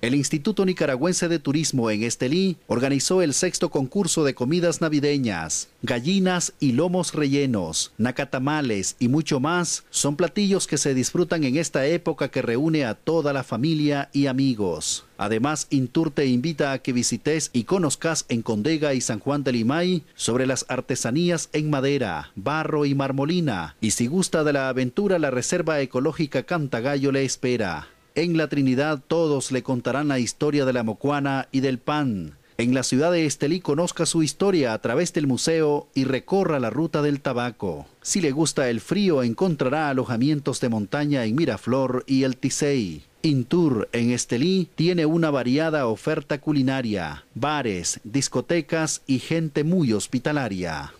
El Instituto Nicaragüense de Turismo en Estelí organizó el sexto concurso de comidas navideñas. Gallinas y lomos rellenos, nacatamales y mucho más son platillos que se disfrutan en esta época que reúne a toda la familia y amigos. Además, Intur te invita a que visites y conozcas en Condega y San Juan de Limay sobre las artesanías en madera, barro y marmolina. Y si gusta de la aventura, la Reserva Ecológica Cantagallo le espera. En la Trinidad todos le contarán la historia de la mocuana y del pan. En la ciudad de Estelí conozca su historia a través del museo y recorra la ruta del tabaco. Si le gusta el frío, encontrará alojamientos de montaña en Miraflor y el Tisei. Intur en Estelí tiene una variada oferta culinaria, bares, discotecas y gente muy hospitalaria.